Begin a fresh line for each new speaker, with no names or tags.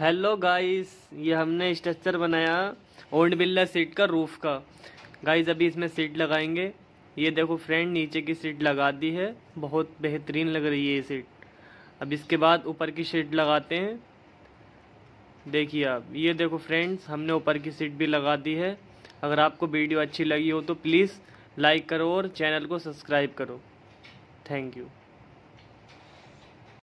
hello guys ये हमने structure बनाया ओल्ड बिल्ला सीट का रूफ़ का गाइस अभी इसमें सीट लगाएंगे ये देखो फ्रेंड नीचे की सीट लगा दी है बहुत बेहतरीन लग रही है ये सीट अब इसके बाद ऊपर की सीट लगाते हैं देखिए आप ये देखो फ्रेंड्स हमने ऊपर की सीट भी लगा दी है अगर आपको वीडियो अच्छी लगी हो तो प्लीज़ लाइक करो और चैनल को सब्सक्राइब करो थैंक यू